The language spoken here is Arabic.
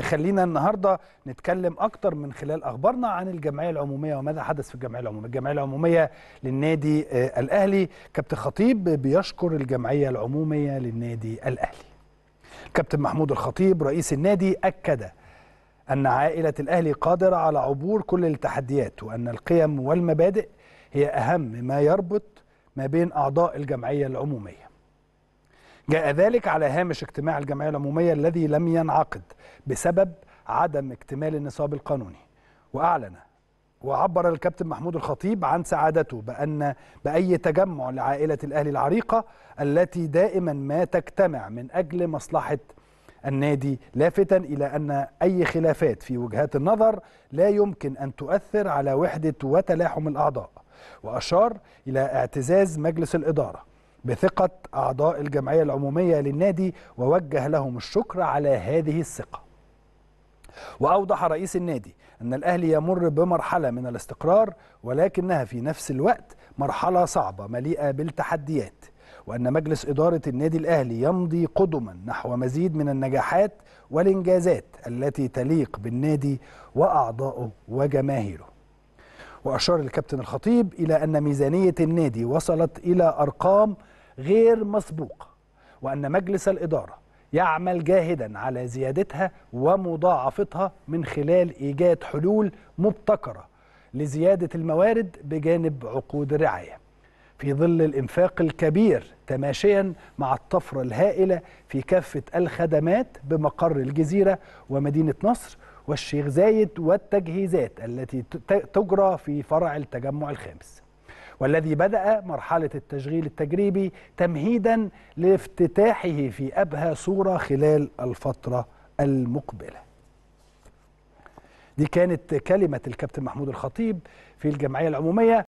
خلينا النهارده نتكلم اكتر من خلال اخبارنا عن الجمعيه العموميه وماذا حدث في الجمعيه العموميه الجمعيه العموميه للنادي آه، الاهلي كابتن خطيب بيشكر الجمعيه العموميه للنادي الاهلي كابتن محمود الخطيب رئيس النادي اكد ان عائله الاهلي قادره على عبور كل التحديات وان القيم والمبادئ هي اهم ما يربط ما بين اعضاء الجمعيه العموميه جاء ذلك على هامش اجتماع الجمعية العمومية الذي لم ينعقد بسبب عدم اكتمال النصاب القانوني وأعلن وعبر الكابتن محمود الخطيب عن سعادته بأن بأي تجمع لعائلة الأهلي العريقة التي دائما ما تجتمع من أجل مصلحة النادي لافتا إلى أن أي خلافات في وجهات النظر لا يمكن أن تؤثر على وحدة وتلاحم الأعضاء وأشار إلى اعتزاز مجلس الإدارة بثقة أعضاء الجمعية العمومية للنادي ووجه لهم الشكر على هذه الثقة وأوضح رئيس النادي أن الأهلي يمر بمرحلة من الاستقرار ولكنها في نفس الوقت مرحلة صعبة مليئة بالتحديات وأن مجلس إدارة النادي الأهلي يمضي قدما نحو مزيد من النجاحات والإنجازات التي تليق بالنادي وأعضائه وجماهيره وأشار الكابتن الخطيب إلى أن ميزانية النادي وصلت إلى أرقام غير مسبوقة وأن مجلس الإدارة يعمل جاهدا على زيادتها ومضاعفتها من خلال إيجاد حلول مبتكرة لزيادة الموارد بجانب عقود الرعاية في ظل الإنفاق الكبير تماشيا مع الطفرة الهائلة في كافة الخدمات بمقر الجزيرة ومدينة نصر والشيخ زايد والتجهيزات التي تجرى في فرع التجمع الخامس والذي بدأ مرحلة التشغيل التجريبي تمهيدا لافتتاحه في أبهى صورة خلال الفترة المقبلة دي كانت كلمة الكابتن محمود الخطيب في الجمعية العمومية